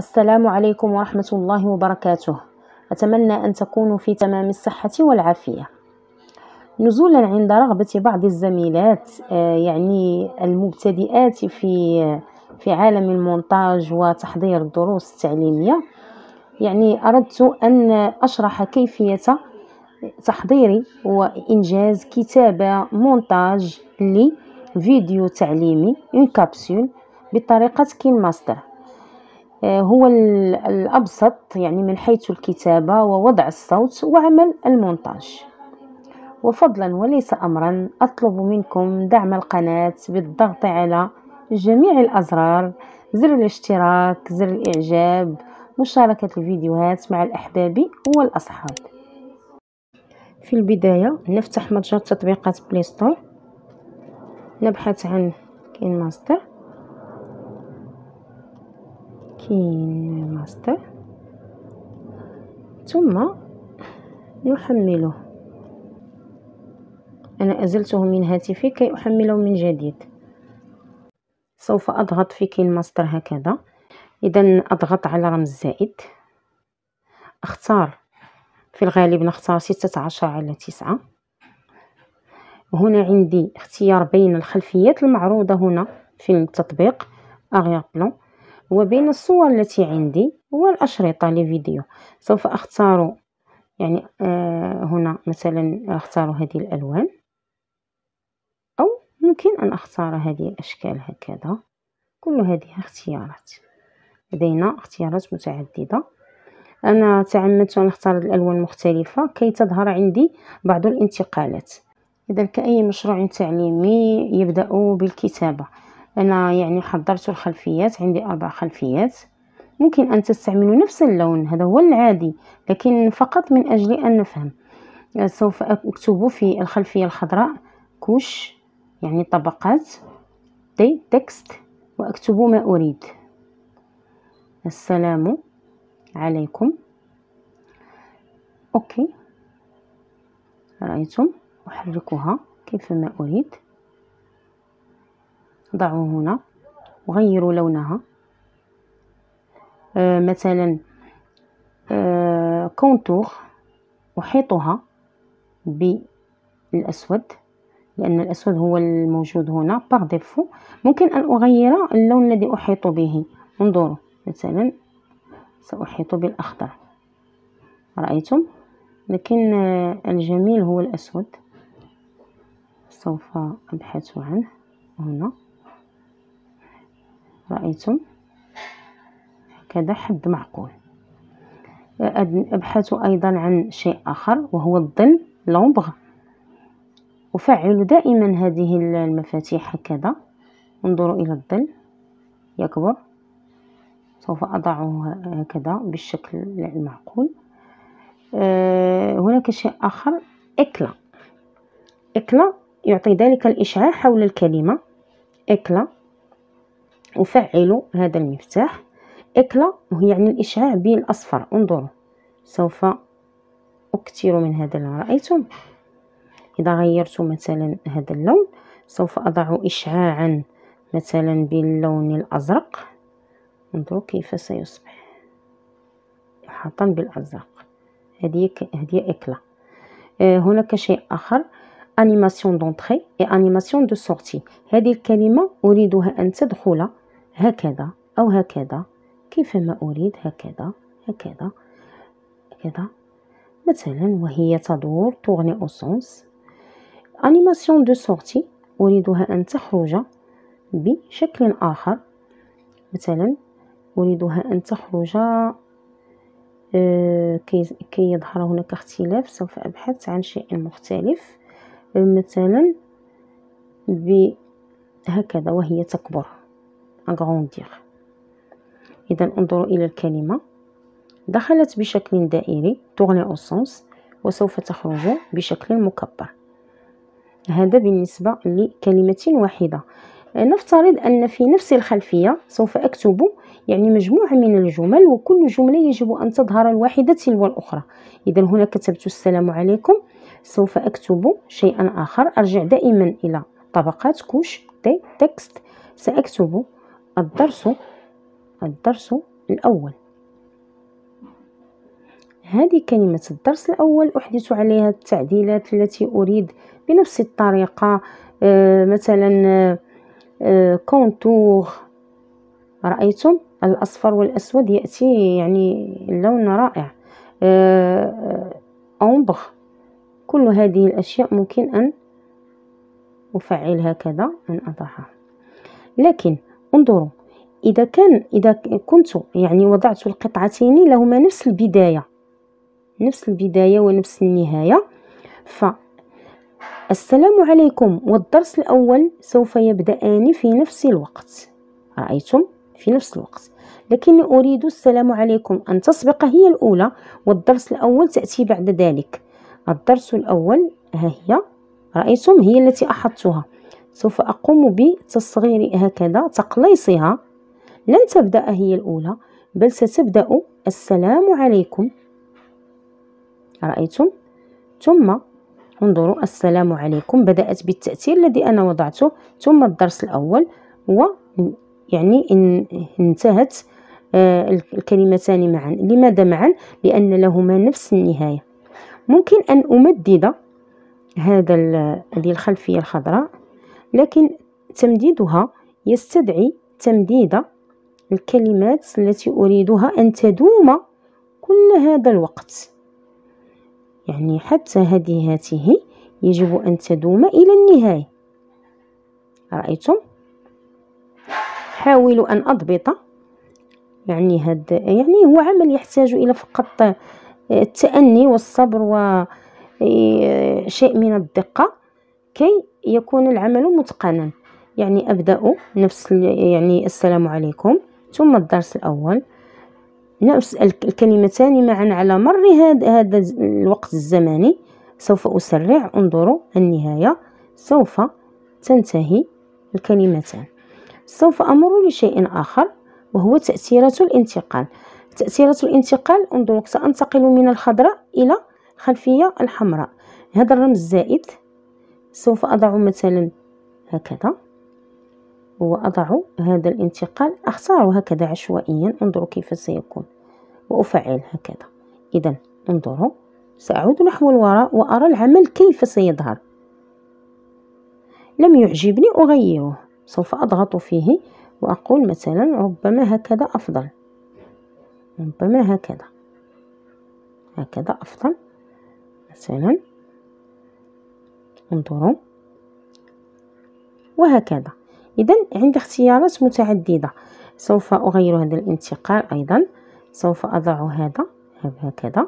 السلام عليكم ورحمة الله وبركاته أتمنى أن تكونوا في تمام الصحة والعافية نزولا عند رغبة بعض الزميلات آه، يعني المبتدئات في في عالم المونتاج وتحضير الدروس التعليمية يعني أردت أن أشرح كيفية تحضيري وإنجاز كتابة مونتاج لفيديو تعليمي اون كابسول بطريقة كين ماستر آه، هو الأبسط يعني من حيث الكتابة ووضع الصوت وعمل المونتاج وفضلا وليس أمرا أطلب منكم دعم القناة بالضغط على جميع الأزرار زر الاشتراك زر الإعجاب مشاركة الفيديوهات مع الأحباب والأصحاب في البداية نفتح متجر تطبيقات بلاي ستور نبحث عن كين ماستر كين ماستر ثم نحمله أنا أزلته من هاتفي كي أحمله من جديد سوف أضغط في كين ماستر هكذا إذا أضغط على رمز زائد أختار في الغالب نختار ستة عشر على تسعة هنا عندي اختيار بين الخلفيات المعروضة هنا في التطبيق أغير بلون وبين الصور التي عندي والأشرطة لفيديو سوف أختار يعني آه هنا مثلا أختار هذه الألوان أو ممكن أن أختار هذه الأشكال هكذا كل هذه اختيارات لدينا اختيارات متعددة أنا تعمدت أن أختار الألوان مختلفة كي تظهر عندي بعض الانتقالات إذا كأي مشروع تعليمي يبدأ بالكتابة انا يعني حضرت الخلفيات عندي اربع خلفيات ممكن ان تستعملوا نفس اللون هذا هو العادي لكن فقط من اجل ان نفهم سوف اكتب في الخلفيه الخضراء كوش يعني طبقات دي تكست واكتب ما اريد السلام عليكم اوكي رايتم احركها كيفما اريد ضعه هنا وغيروا لونها آه مثلا آه كونتور أحيطها بالأسود لأن الأسود هو الموجود هنا باغ ديفو ممكن أن أغير اللون الذي أحيط به انظروا مثلا سأحيط بالأخضر رأيتم لكن آه، الجميل هو الأسود سوف أبحث عنه هنا رأيتم هكذا حد معقول أبحث أيضا عن شيء آخر وهو الظل لومبغ أفعل دائما هذه المفاتيح هكذا انظروا إلى الظل يكبر سوف أضعه هكذا بالشكل المعقول آه، هناك شيء آخر إكلا إكلا يعطي ذلك الإشعاع حول الكلمة إكلا وفعلوا هذا المفتاح إكلا وهي يعني الإشعاع بالأصفر انظروا سوف أكثر من هذا اللون رأيتم إذا غيرت مثلا هذا اللون سوف أضع إشعاعا مثلا باللون الأزرق انظروا كيف سيصبح محاطا بالأزرق هذه ك... هذه إكلا آه، هناك شيء آخر أنيماسيون دونتخي أنيماسيون دو سورتي هذه الكلمة أريدها أن تدخل هكذا أو هكذا كيفما أريد هكذا هكذا هكذا مثلا وهي تدور تغني أوسونس أنيماسيون دو سورتي أريدها أن تخرج بشكل آخر مثلا أريدها أن تخرج آه، كي يظهر هناك اختلاف سوف أبحث عن شيء مختلف مثلا بهكذا وهي تكبر أغرونديغ إذا انظروا إلى الكلمة دخلت بشكل دائري تغني au sens وسوف تخرج بشكل مكبر هذا بالنسبة لكلمة واحدة نفترض أن في نفس الخلفية سوف أكتب يعني مجموعة من الجمل وكل جملة يجب أن تظهر الواحدة تلو الأخرى إذا هنا كتبت السلام عليكم سوف أكتب شيئا آخر أرجع دائما إلى طبقات كوش تي تكست سأكتب الدرس الدرس الأول هذه كلمة الدرس الأول أحدث عليها التعديلات التي أريد بنفس الطريقة آه، مثلا آه، آه، كونتور رأيتم الأصفر والأسود يأتي يعني اللون رائع أومبر كل هذه الأشياء ممكن أن أفعل هكذا أن أضعها لكن انظروا إذا كان إذا كنت يعني وضعت القطعتين لهما نفس البداية نفس البداية ونفس النهاية ف السلام عليكم والدرس الأول سوف يبدأان في نفس الوقت رأيتم في نفس الوقت لكني أريد السلام عليكم أن تسبق هي الأولى والدرس الأول تأتي بعد ذلك الدرس الأول ها هي رأيتم هي التي احطتها سوف أقوم بتصغير هكذا تقليصها لن تبدأ هي الأولى بل ستبدأ السلام عليكم رأيتم ثم انظروا السلام عليكم بدأت بالتأثير الذي أنا وضعته ثم الدرس الأول و يعني إن انتهت آه، الكلمتان معا لماذا معا لأن لهما نفس النهاية ممكن أن أمدد هذا هذه الخلفية الخضراء لكن تمديدها يستدعي تمديد الكلمات التي أريدها أن تدوم كل هذا الوقت يعني حتى هاته يجب أن تدوم إلى النهاية رأيتم؟ حاول أن أضبط يعني هاد يعني هو عمل يحتاج إلى فقط التأني والصبر وشيء إيه، من الدقة كي يكون العمل متقنا يعني أبدأ نفس يعني السلام عليكم ثم الدرس الأول نفس الكلمتان معا على مر هذا الوقت الزمني سوف أسرع انظروا النهاية سوف تنتهي الكلمتان سوف أمر لشيء آخر وهو تأثيرة الانتقال تأثيرة الانتقال انظروا سأنتقل من الخضراء إلى الخلفية الحمراء هذا الرمز زائد سوف أضع مثلا هكذا وأضع هذا الانتقال أختاره هكذا عشوائيا انظروا كيف سيكون وأفعل هكذا إذا انظروا سأعود نحو الوراء وأرى العمل كيف سيظهر لم يعجبني أغيره سوف أضغط فيه وأقول مثلا ربما هكذا أفضل ربما هكذا هكذا أفضل مثلا انظروا وهكذا إذا عندي اختيارات متعددة سوف أغير هذا الانتقال أيضا سوف أضع هذا هكذا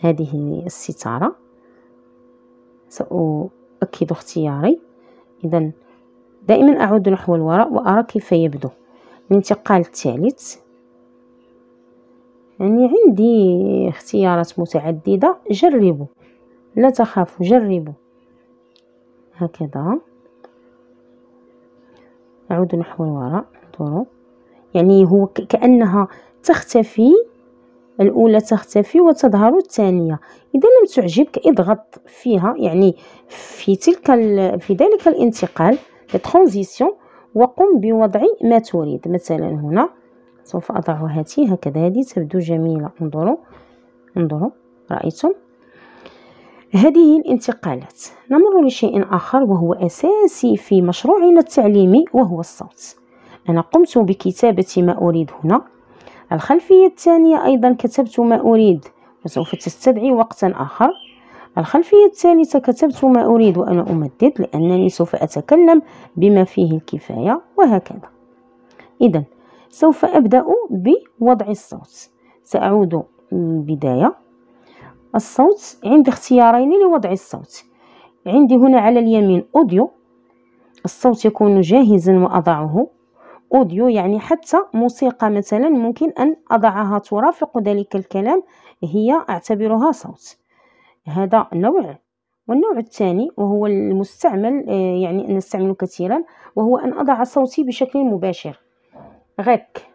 هذه الستارة سأؤكد اختياري إذا دائما أعود نحو الوراء وأرى كيف يبدو الانتقال الثالث يعني عندي اختيارات متعددة جربوا لا تخافوا جربوا هكذا نعود نحو الوراء دورو يعني هو كأنها تختفي الأولى تختفي وتظهر الثانية إذا لم تعجبك اضغط فيها يعني في تلك في ذلك الانتقال الترانزيسيون وقم بوضع ما تريد مثلا هنا سوف أضع هاتي هكذا هذه تبدو جميلة انظروا انظروا رأيتم هذه الانتقالات نمر لشيء آخر وهو أساسي في مشروعنا التعليمي وهو الصوت أنا قمت بكتابة ما أريد هنا الخلفية الثانية أيضا كتبت ما أريد وسوف تستدعي وقتا آخر الخلفية الثالثة كتبت ما أريد وأنا أمدد لأنني سوف أتكلم بما فيه الكفاية وهكذا إذا سوف أبدأ بوضع الصوت سأعود للبداية الصوت عندي اختيارين لوضع الصوت عندي هنا على اليمين أوديو الصوت يكون جاهزا وأضعه أوديو يعني حتى موسيقى مثلا ممكن أن أضعها ترافق ذلك الكلام هي أعتبرها صوت هذا نوع والنوع الثاني وهو المستعمل آه، يعني نستعمله كثيرا وهو أن أضع صوتي بشكل مباشر غك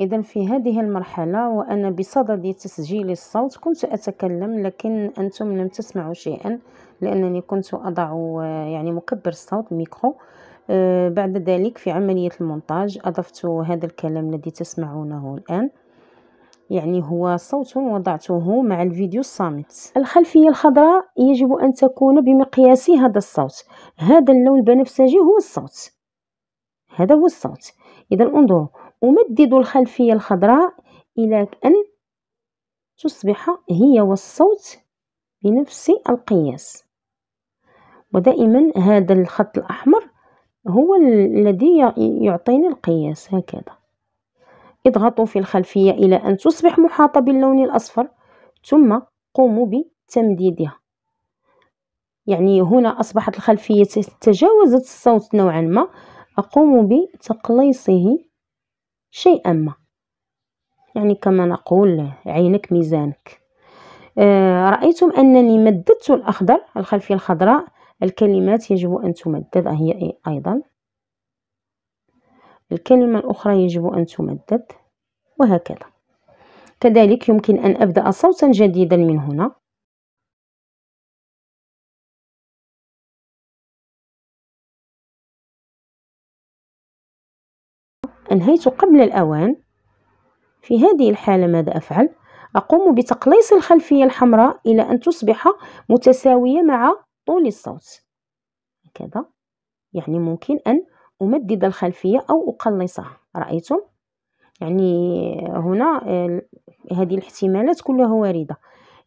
إذا في هذه المرحلة وأنا بصدد تسجيل الصوت كنت أتكلم لكن أنتم لم تسمعوا شيئا لأنني كنت أضع آه، يعني مكبر الصوت ميكرو آه، بعد ذلك في عملية المونتاج أضفت هذا الكلام الذي تسمعونه الآن يعني هو صوت وضعته مع الفيديو الصامت الخلفية الخضراء يجب أن تكون بمقياس هذا الصوت هذا اللون البنفسجي هو الصوت هذا هو الصوت إذا انظروا أمدد الخلفية الخضراء إلى أن تصبح هي والصوت بنفس القياس ودائما هذا الخط الأحمر هو الذي يعطيني القياس هكذا اضغطوا في الخلفية إلى أن تصبح محاطة باللون الأصفر ثم قوموا بتمديدها يعني هنا أصبحت الخلفية تجاوزت الصوت نوعا ما أقوم بتقليصه شيئا ما يعني كما نقول عينك ميزانك آه رأيتم أنني مددت الأخضر الخلفية الخضراء الكلمات يجب أن تمدد هي أيضا الكلمة الأخرى يجب أن تمدد وهكذا كذلك يمكن أن أبدأ صوتا جديدا من هنا أنهيت قبل الأوان في هذه الحالة ماذا أفعل؟ أقوم بتقليص الخلفية الحمراء إلى أن تصبح متساوية مع طول الصوت هكذا يعني ممكن أن أمدد الخلفية أو أقلصها رأيتم؟ يعني هنا آه، هذه الاحتمالات كلها واردة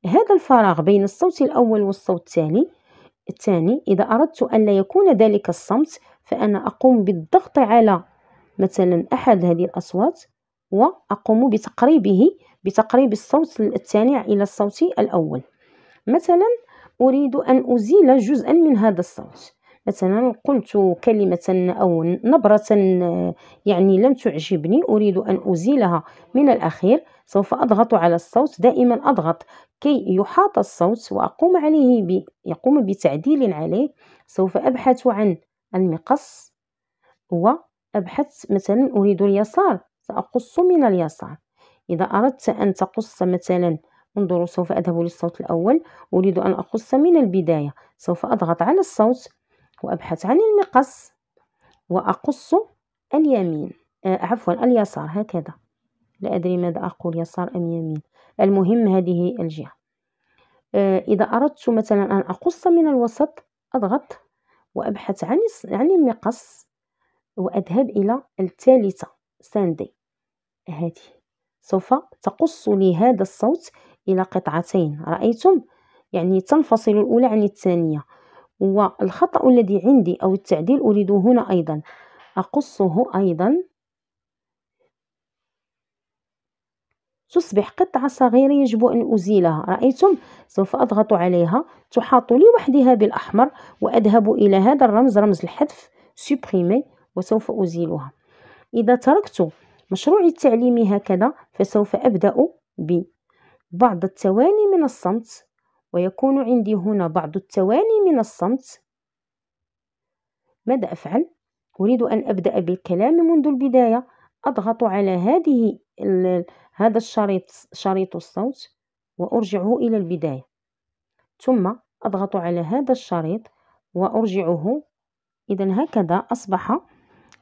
هذا الفراغ بين الصوت الأول والصوت الثاني الثاني إذا أردت أن لا يكون ذلك الصمت فأنا أقوم بالضغط على مثلا أحد هذه الأصوات وأقوم بتقريبه بتقريب الصوت الثاني إلى الصوت الأول مثلا أريد أن أزيل جزءا من هذا الصوت مثلا قلت كلمة أو نبرة يعني لم تعجبني أريد أن أزيلها من الأخير سوف أضغط على الصوت دائما أضغط كي يحاط الصوت وأقوم عليه يقوم بتعديل عليه سوف أبحث عن المقص و أبحث مثلا أريد اليسار سأقص من اليسار إذا أردت أن تقص مثلا انظروا سوف أذهب للصوت الأول أريد أن أقص من البداية سوف أضغط على الصوت وأبحث عن المقص وأقص اليمين آه عفوا اليسار هكذا لا أدري ماذا أقول يسار أم يمين المهم هذه الجهة آه إذا أردت مثلا أن أقص من الوسط أضغط وأبحث عن عن المقص وأذهب إلى الثالثة ساندي هذه سوف تقص لي هذا الصوت إلى قطعتين رأيتم يعني تنفصل الأولى عن الثانية والخطأ الذي عندي أو التعديل أريده هنا أيضا أقصه أيضا تصبح قطعة صغيرة يجب أن أزيلها رأيتم سوف أضغط عليها تحاط لي وحدها بالأحمر وأذهب إلى هذا الرمز رمز الحذف سوبريمي وسوف أزيلها إذا تركت مشروعي التعليمي هكذا فسوف أبدأ ببعض التواني من الصمت ويكون عندي هنا بعض التواني من الصمت ماذا أفعل؟ أريد أن أبدأ بالكلام منذ البداية أضغط على هذه هذا الشريط شريط الصوت وأرجعه إلى البداية ثم أضغط على هذا الشريط وأرجعه إذا هكذا أصبح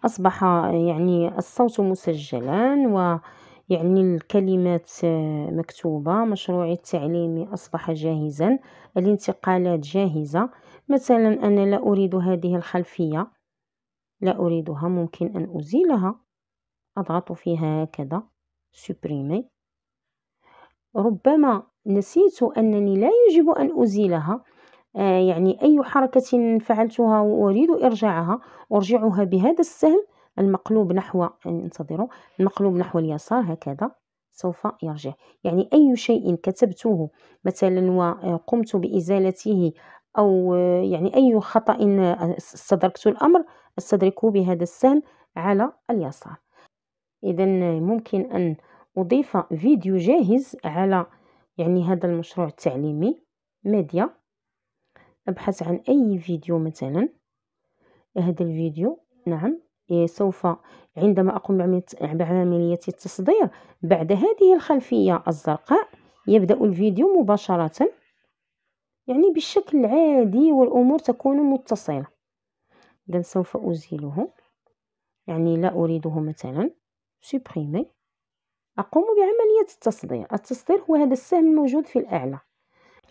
أصبح يعني الصوت مسجلا ويعني الكلمات آه، مكتوبة مشروعي التعليمي أصبح جاهزا الانتقالات جاهزة مثلا أنا لا أريد هذه الخلفية لا أريدها ممكن أن أزيلها أضغط فيها هكذا سوبريمي ربما نسيت أنني لا يجب أن أزيلها آه، يعني أي حركة فعلتها وأريد إرجاعها أرجعها بهذا السهم المقلوب نحو آه، انتظروا المقلوب نحو اليسار هكذا سوف يرجع يعني أي شيء كتبته مثلا وقمت بإزالته أو آه، يعني أي خطأ استدركت الأمر استدركه بهذا السهم على اليسار إذا ممكن أن أضيف فيديو جاهز على يعني هذا المشروع التعليمي ميديا أبحث عن أي فيديو مثلا هذا الفيديو نعم إيه، سوف عندما أقوم بعملية التصدير بعد هذه الخلفية الزرقاء يبدأ الفيديو مباشرة يعني بالشكل العادي والأمور تكون متصلة إذا سوف أزيله يعني لا أريده مثلا سوبريمي أقوم بعملية التصدير التصدير هو هذا السهم الموجود في الأعلى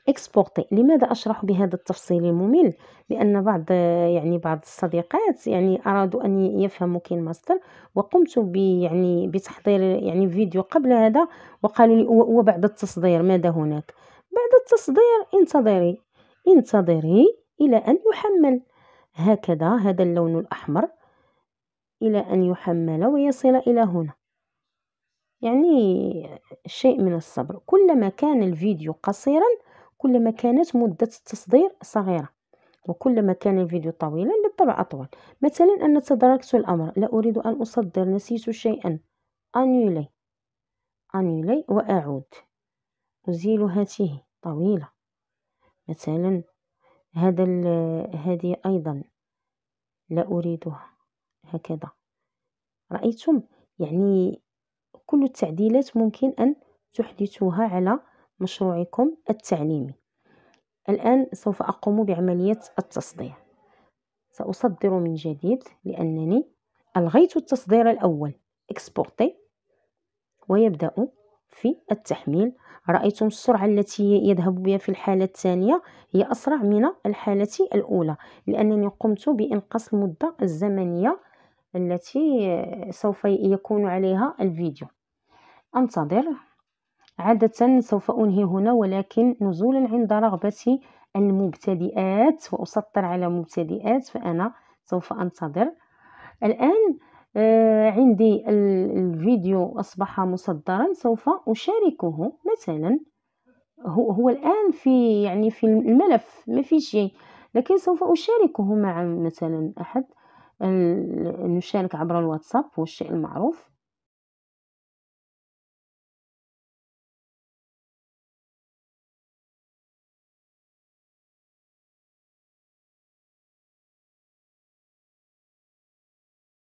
اكسبورتي لماذا اشرح بهذا التفصيل الممل لان بعض يعني بعض الصديقات يعني ارادوا ان يفهموا كين ماستر وقمت يعني بتحضير يعني فيديو قبل هذا وقالوا لي وبعد التصدير ماذا هناك بعد التصدير انتظري انتظري الى ان يحمل هكذا هذا اللون الاحمر الى ان يحمل ويصل الى هنا يعني شيء من الصبر كلما كان الفيديو قصيرا كلما كانت مدة التصدير صغيرة وكلما كان الفيديو طويلا بالطبع أطول مثلا أنا تداركت الأمر لا أريد أن أصدر نسيت شيئا أنيولي أنيولي وأعود أزيل هاته طويلة مثلا هذا هذه أيضا لا أريدها هكذا رأيتم يعني كل التعديلات ممكن أن تحدثوها على مشروعكم التعليمي الآن سوف أقوم بعملية التصدير سأصدر من جديد لأنني ألغيت التصدير الأول إكسبورتي ويبدأ في التحميل رأيتم السرعة التي يذهب بها في الحالة الثانية هي أسرع من الحالة الأولى لأنني قمت بإنقاص المدة الزمنية التي سوف يكون عليها الفيديو أنتظر عادة سوف أنهي هنا ولكن نزولا عند رغبتي المبتدئات وأسطر على مبتدئات فأنا سوف أنتظر الآن آه، عندي الفيديو أصبح مصدرا سوف أشاركه مثلا هو, هو الآن في يعني في الملف ما في شيء لكن سوف أشاركه مع مثلا أحد نشارك عبر الواتساب هو الشيء المعروف